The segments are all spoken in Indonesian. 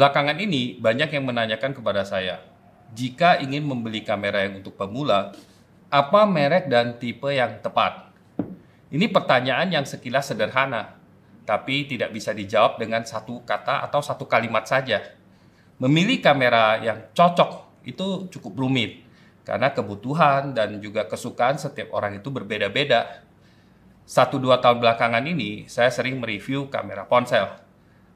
Belakangan ini banyak yang menanyakan kepada saya, jika ingin membeli kamera yang untuk pemula, apa merek dan tipe yang tepat? Ini pertanyaan yang sekilas sederhana, tapi tidak bisa dijawab dengan satu kata atau satu kalimat saja. Memilih kamera yang cocok itu cukup rumit, karena kebutuhan dan juga kesukaan setiap orang itu berbeda-beda. Satu dua tahun belakangan ini, saya sering mereview kamera ponsel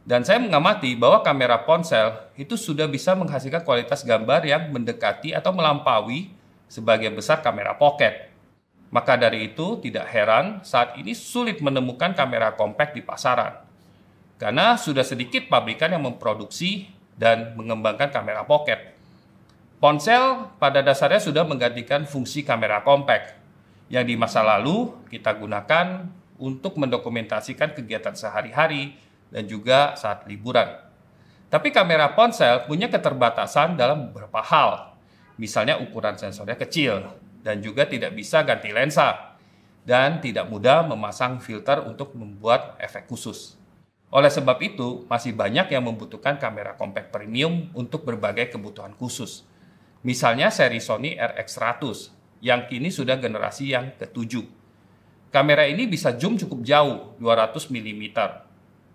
dan saya mengamati bahwa kamera ponsel itu sudah bisa menghasilkan kualitas gambar yang mendekati atau melampaui sebagian besar kamera pocket. Maka dari itu tidak heran saat ini sulit menemukan kamera compact di pasaran. Karena sudah sedikit pabrikan yang memproduksi dan mengembangkan kamera pocket. Ponsel pada dasarnya sudah menggantikan fungsi kamera compact yang di masa lalu kita gunakan untuk mendokumentasikan kegiatan sehari-hari dan juga saat liburan. Tapi kamera ponsel punya keterbatasan dalam beberapa hal. Misalnya ukuran sensornya kecil dan juga tidak bisa ganti lensa dan tidak mudah memasang filter untuk membuat efek khusus. Oleh sebab itu, masih banyak yang membutuhkan kamera compact premium untuk berbagai kebutuhan khusus. Misalnya seri Sony RX100 yang kini sudah generasi yang ketujuh. Kamera ini bisa zoom cukup jauh, 200 mm,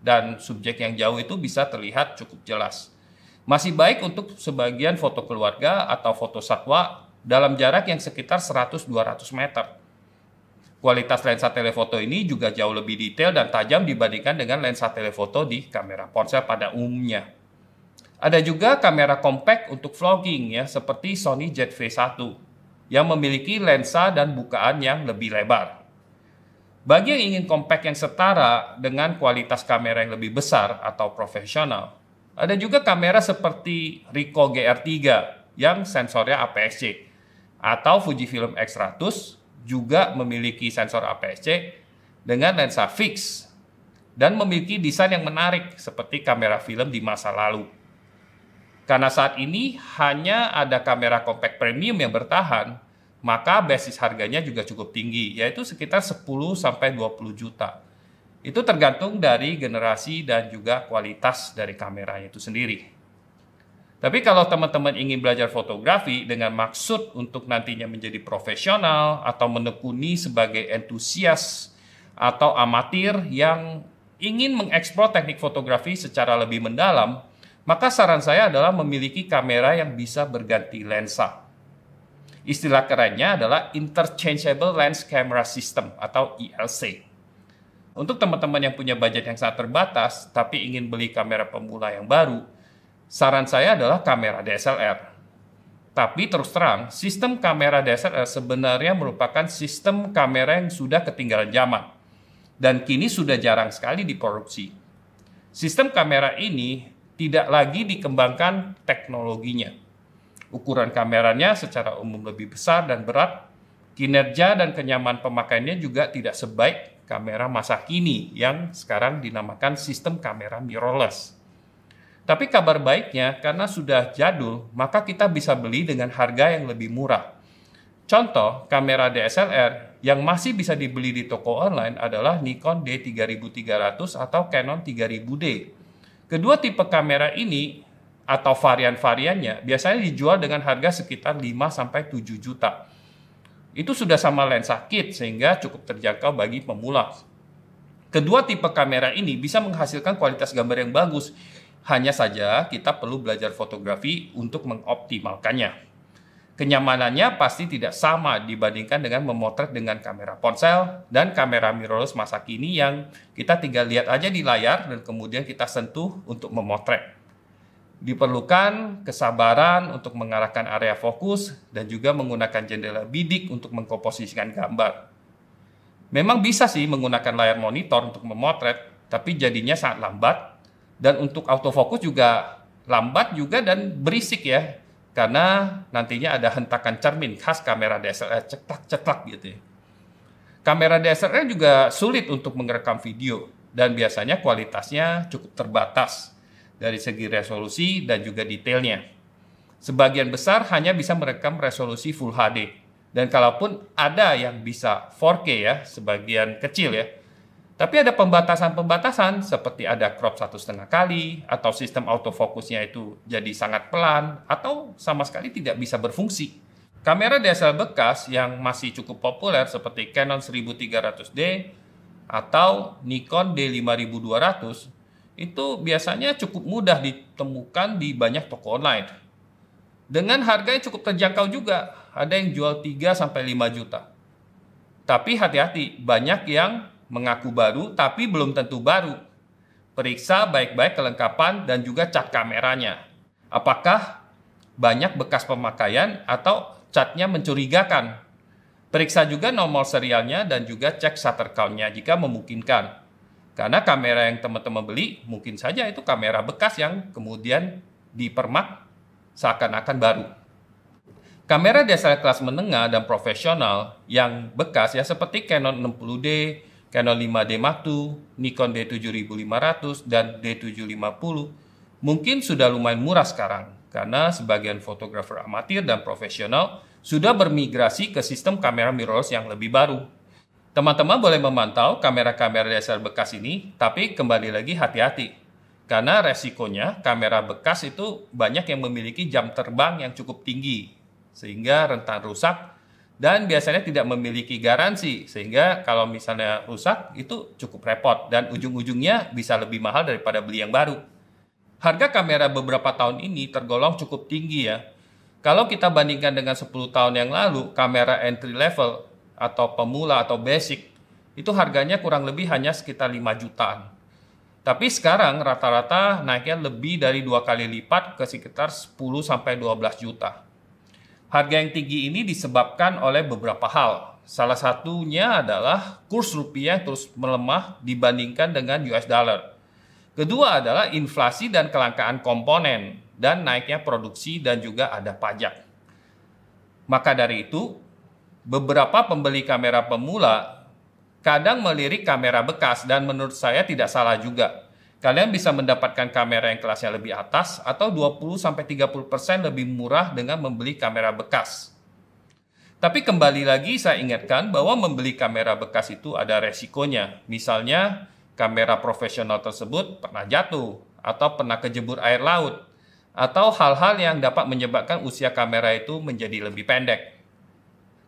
dan subjek yang jauh itu bisa terlihat cukup jelas. Masih baik untuk sebagian foto keluarga atau foto satwa dalam jarak yang sekitar 100-200 meter. Kualitas lensa telefoto ini juga jauh lebih detail dan tajam dibandingkan dengan lensa telefoto di kamera ponsel pada umumnya. Ada juga kamera compact untuk vlogging ya, seperti Sony ZV-1 yang memiliki lensa dan bukaan yang lebih lebar. Bagi yang ingin compact yang setara dengan kualitas kamera yang lebih besar atau profesional, ada juga kamera seperti Ricoh GR3 yang sensornya APS-C atau Fujifilm X100 juga memiliki sensor APS-C dengan lensa fix dan memiliki desain yang menarik seperti kamera film di masa lalu. Karena saat ini hanya ada kamera compact premium yang bertahan, maka basis harganya juga cukup tinggi, yaitu sekitar 10 sampai 20 juta. Itu tergantung dari generasi dan juga kualitas dari kameranya itu sendiri. Tapi kalau teman-teman ingin belajar fotografi dengan maksud untuk nantinya menjadi profesional atau menekuni sebagai entusias atau amatir yang ingin mengeksplor teknik fotografi secara lebih mendalam, maka saran saya adalah memiliki kamera yang bisa berganti lensa Istilah kerennya adalah Interchangeable Lens Camera System atau ILC. Untuk teman-teman yang punya budget yang sangat terbatas tapi ingin beli kamera pemula yang baru, saran saya adalah kamera DSLR. Tapi terus terang, sistem kamera DSLR sebenarnya merupakan sistem kamera yang sudah ketinggalan zaman dan kini sudah jarang sekali diproduksi. Sistem kamera ini tidak lagi dikembangkan teknologinya ukuran kameranya secara umum lebih besar dan berat, kinerja dan kenyamanan pemakaiannya juga tidak sebaik kamera masa kini yang sekarang dinamakan sistem kamera mirrorless. Tapi kabar baiknya, karena sudah jadul, maka kita bisa beli dengan harga yang lebih murah. Contoh, kamera DSLR yang masih bisa dibeli di toko online adalah Nikon D3300 atau Canon 3000D. Kedua tipe kamera ini atau varian-variannya biasanya dijual dengan harga sekitar 5 sampai 7 juta. Itu sudah sama lensa kit sehingga cukup terjangkau bagi pemula. Kedua tipe kamera ini bisa menghasilkan kualitas gambar yang bagus. Hanya saja kita perlu belajar fotografi untuk mengoptimalkannya. Kenyamanannya pasti tidak sama dibandingkan dengan memotret dengan kamera ponsel dan kamera mirrorless masa kini yang kita tinggal lihat aja di layar dan kemudian kita sentuh untuk memotret. Diperlukan kesabaran untuk mengarahkan area fokus dan juga menggunakan jendela bidik untuk mengkomposisikan gambar. Memang bisa sih menggunakan layar monitor untuk memotret, tapi jadinya sangat lambat dan untuk autofokus juga lambat juga dan berisik ya karena nantinya ada hentakan cermin khas kamera DSLR eh, cetak-cetak gitu ya. Kamera DSLR juga sulit untuk merekam video dan biasanya kualitasnya cukup terbatas dari segi resolusi dan juga detailnya. Sebagian besar hanya bisa merekam resolusi Full HD. Dan kalaupun ada yang bisa 4K ya, sebagian kecil ya. Tapi ada pembatasan-pembatasan seperti ada crop satu setengah kali atau sistem autofocusnya itu jadi sangat pelan atau sama sekali tidak bisa berfungsi. Kamera DSLR bekas yang masih cukup populer seperti Canon 1300D atau Nikon D5200 itu biasanya cukup mudah ditemukan di banyak toko online. Dengan harga yang cukup terjangkau juga, ada yang jual 3 sampai 5 juta. Tapi hati-hati, banyak yang mengaku baru tapi belum tentu baru. Periksa baik-baik kelengkapan dan juga cat kameranya. Apakah banyak bekas pemakaian atau catnya mencurigakan? Periksa juga nomor serialnya dan juga cek shutter count-nya jika memungkinkan. Karena kamera yang teman-teman beli mungkin saja itu kamera bekas yang kemudian dipermak seakan-akan baru. Kamera DSLR kelas menengah dan profesional yang bekas ya seperti Canon 60D, Canon 5D Mark II, Nikon D7500 dan D750 mungkin sudah lumayan murah sekarang karena sebagian fotografer amatir dan profesional sudah bermigrasi ke sistem kamera mirrorless yang lebih baru Teman-teman boleh memantau kamera-kamera DSLR bekas ini, tapi kembali lagi hati-hati. Karena resikonya kamera bekas itu banyak yang memiliki jam terbang yang cukup tinggi, sehingga rentan rusak dan biasanya tidak memiliki garansi sehingga kalau misalnya rusak itu cukup repot dan ujung-ujungnya bisa lebih mahal daripada beli yang baru. Harga kamera beberapa tahun ini tergolong cukup tinggi ya. Kalau kita bandingkan dengan 10 tahun yang lalu, kamera entry level atau pemula atau basic itu harganya kurang lebih hanya sekitar 5 jutaan. Tapi sekarang rata-rata naiknya lebih dari dua kali lipat ke sekitar 10 sampai 12 juta. Harga yang tinggi ini disebabkan oleh beberapa hal. Salah satunya adalah kurs rupiah terus melemah dibandingkan dengan US dollar. Kedua adalah inflasi dan kelangkaan komponen dan naiknya produksi dan juga ada pajak. Maka dari itu, beberapa pembeli kamera pemula kadang melirik kamera bekas dan menurut saya tidak salah juga. Kalian bisa mendapatkan kamera yang kelasnya lebih atas atau 20-30% lebih murah dengan membeli kamera bekas. Tapi kembali lagi saya ingatkan bahwa membeli kamera bekas itu ada resikonya. Misalnya kamera profesional tersebut pernah jatuh atau pernah kejebur air laut atau hal-hal yang dapat menyebabkan usia kamera itu menjadi lebih pendek.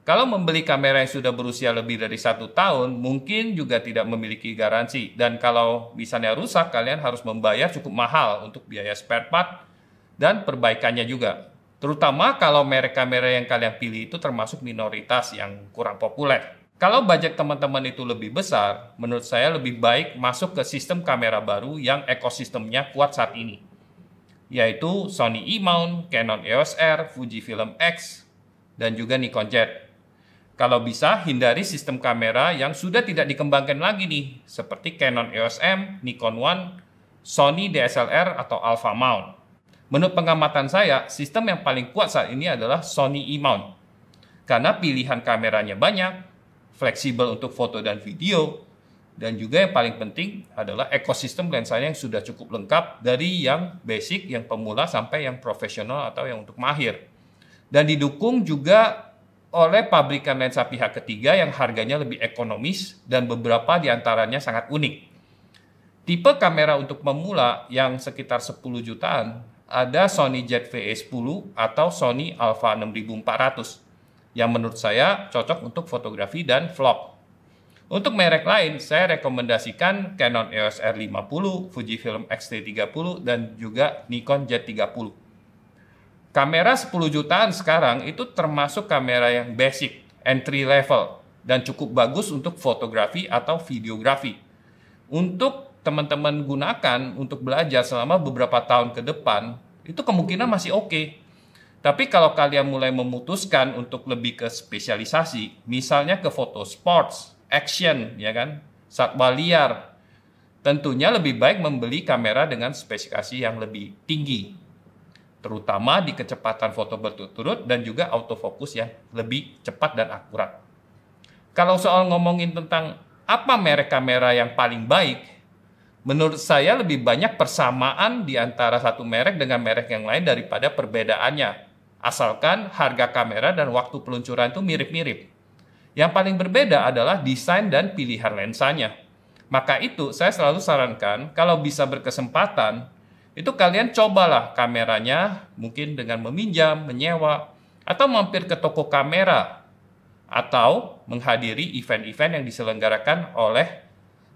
Kalau membeli kamera yang sudah berusia lebih dari satu tahun, mungkin juga tidak memiliki garansi. Dan kalau misalnya rusak, kalian harus membayar cukup mahal untuk biaya spare part dan perbaikannya juga. Terutama kalau merek kamera yang kalian pilih itu termasuk minoritas yang kurang populer. Kalau budget teman-teman itu lebih besar, menurut saya lebih baik masuk ke sistem kamera baru yang ekosistemnya kuat saat ini. Yaitu Sony E-mount, Canon EOS R, Fujifilm X, dan juga Nikon Z. Kalau bisa, hindari sistem kamera yang sudah tidak dikembangkan lagi nih, seperti Canon EOS M, Nikon One, Sony DSLR, atau Alpha Mount. Menurut pengamatan saya, sistem yang paling kuat saat ini adalah Sony E-mount. Karena pilihan kameranya banyak, fleksibel untuk foto dan video, dan juga yang paling penting adalah ekosistem lensanya yang sudah cukup lengkap dari yang basic, yang pemula, sampai yang profesional atau yang untuk mahir. Dan didukung juga oleh pabrikan lensa pihak ketiga yang harganya lebih ekonomis dan beberapa diantaranya sangat unik. Tipe kamera untuk pemula yang sekitar 10 jutaan ada Sony ZV-E10 atau Sony Alpha 6400 yang menurut saya cocok untuk fotografi dan vlog. Untuk merek lain, saya rekomendasikan Canon EOS R50, Fujifilm X-T30, dan juga Nikon Z30. Kamera 10 jutaan sekarang itu termasuk kamera yang basic, entry level dan cukup bagus untuk fotografi atau videografi. Untuk teman-teman gunakan untuk belajar selama beberapa tahun ke depan, itu kemungkinan masih oke. Okay. Tapi kalau kalian mulai memutuskan untuk lebih ke spesialisasi, misalnya ke foto sports, action, ya kan, satwa liar, tentunya lebih baik membeli kamera dengan spesifikasi yang lebih tinggi terutama di kecepatan foto berturut-turut dan juga autofocus yang lebih cepat dan akurat. Kalau soal ngomongin tentang apa merek kamera yang paling baik, menurut saya lebih banyak persamaan di antara satu merek dengan merek yang lain daripada perbedaannya. Asalkan harga kamera dan waktu peluncuran itu mirip-mirip. Yang paling berbeda adalah desain dan pilihan lensanya. Maka itu saya selalu sarankan kalau bisa berkesempatan itu kalian cobalah kameranya mungkin dengan meminjam, menyewa, atau mampir ke toko kamera, atau menghadiri event-event yang diselenggarakan oleh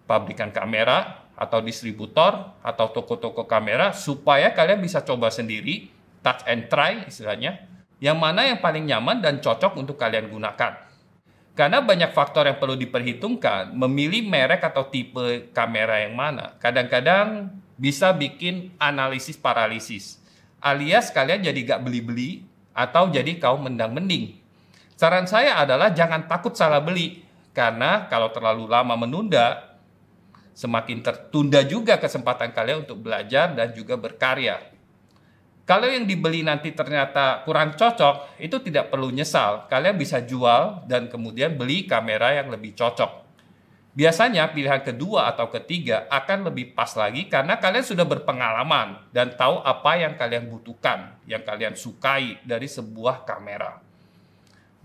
pabrikan kamera, atau distributor, atau toko-toko kamera, supaya kalian bisa coba sendiri, touch and try istilahnya, yang mana yang paling nyaman dan cocok untuk kalian gunakan. Karena banyak faktor yang perlu diperhitungkan, memilih merek atau tipe kamera yang mana. Kadang-kadang bisa bikin analisis paralisis. Alias kalian jadi gak beli-beli atau jadi kau mendang-mending. Saran saya adalah jangan takut salah beli. Karena kalau terlalu lama menunda, semakin tertunda juga kesempatan kalian untuk belajar dan juga berkarya. Kalau yang dibeli nanti ternyata kurang cocok, itu tidak perlu nyesal. Kalian bisa jual dan kemudian beli kamera yang lebih cocok biasanya pilihan kedua atau ketiga akan lebih pas lagi karena kalian sudah berpengalaman dan tahu apa yang kalian butuhkan, yang kalian sukai dari sebuah kamera.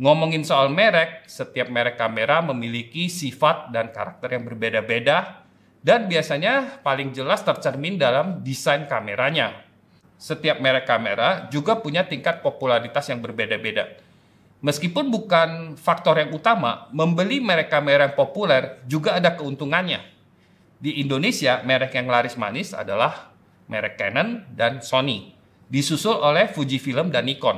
Ngomongin soal merek, setiap merek kamera memiliki sifat dan karakter yang berbeda-beda dan biasanya paling jelas tercermin dalam desain kameranya. Setiap merek kamera juga punya tingkat popularitas yang berbeda-beda Meskipun bukan faktor yang utama, membeli merek-merek yang populer juga ada keuntungannya. Di Indonesia, merek yang laris manis adalah merek Canon dan Sony, disusul oleh Fujifilm dan Nikon.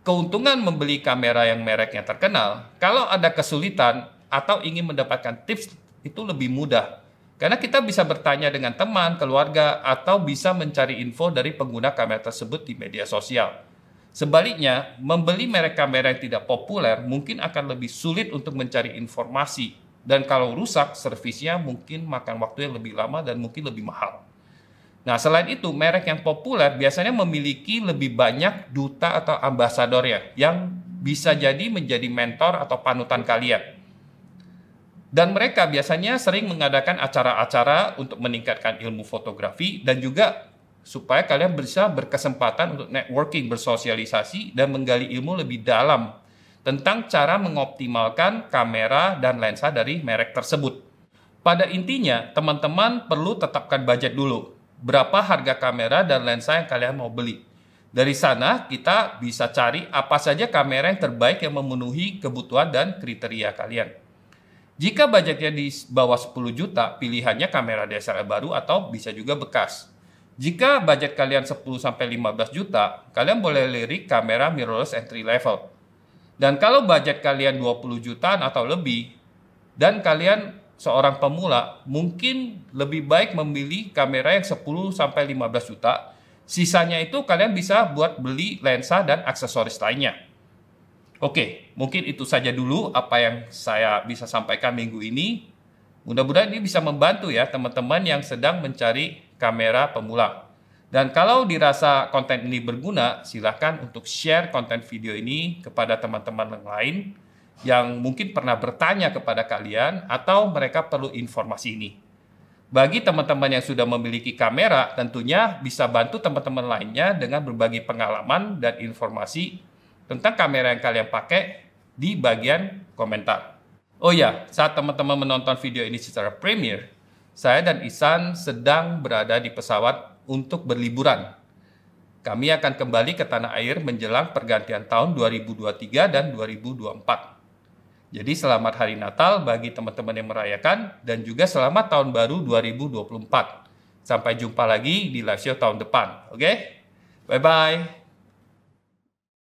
Keuntungan membeli kamera yang mereknya terkenal, kalau ada kesulitan atau ingin mendapatkan tips itu lebih mudah. Karena kita bisa bertanya dengan teman, keluarga, atau bisa mencari info dari pengguna kamera tersebut di media sosial. Sebaliknya, membeli merek-kamera yang tidak populer mungkin akan lebih sulit untuk mencari informasi dan kalau rusak, servisnya mungkin makan waktu yang lebih lama dan mungkin lebih mahal. Nah, selain itu, merek yang populer biasanya memiliki lebih banyak duta atau ambasador ya, yang bisa jadi menjadi mentor atau panutan kalian. Dan mereka biasanya sering mengadakan acara-acara untuk meningkatkan ilmu fotografi dan juga supaya kalian bisa berkesempatan untuk networking, bersosialisasi dan menggali ilmu lebih dalam tentang cara mengoptimalkan kamera dan lensa dari merek tersebut. Pada intinya, teman-teman perlu tetapkan budget dulu. Berapa harga kamera dan lensa yang kalian mau beli? Dari sana kita bisa cari apa saja kamera yang terbaik yang memenuhi kebutuhan dan kriteria kalian. Jika budgetnya di bawah 10 juta, pilihannya kamera DSLR baru atau bisa juga bekas. Jika budget kalian 10 15 juta, kalian boleh lirik kamera mirrorless entry level. Dan kalau budget kalian 20 jutaan atau lebih dan kalian seorang pemula, mungkin lebih baik memilih kamera yang 10 15 juta. Sisanya itu kalian bisa buat beli lensa dan aksesoris lainnya. Oke, mungkin itu saja dulu apa yang saya bisa sampaikan minggu ini. Mudah-mudahan ini bisa membantu ya teman-teman yang sedang mencari kamera pemula. Dan kalau dirasa konten ini berguna, silahkan untuk share konten video ini kepada teman-teman yang lain yang mungkin pernah bertanya kepada kalian atau mereka perlu informasi ini. Bagi teman-teman yang sudah memiliki kamera, tentunya bisa bantu teman-teman lainnya dengan berbagi pengalaman dan informasi tentang kamera yang kalian pakai di bagian komentar. Oh ya, saat teman-teman menonton video ini secara premier, saya dan Isan sedang berada di pesawat untuk berliburan. Kami akan kembali ke tanah air menjelang pergantian tahun 2023 dan 2024. Jadi selamat hari Natal bagi teman-teman yang merayakan dan juga selamat tahun baru 2024. Sampai jumpa lagi di live show tahun depan. Oke? Okay? Bye bye.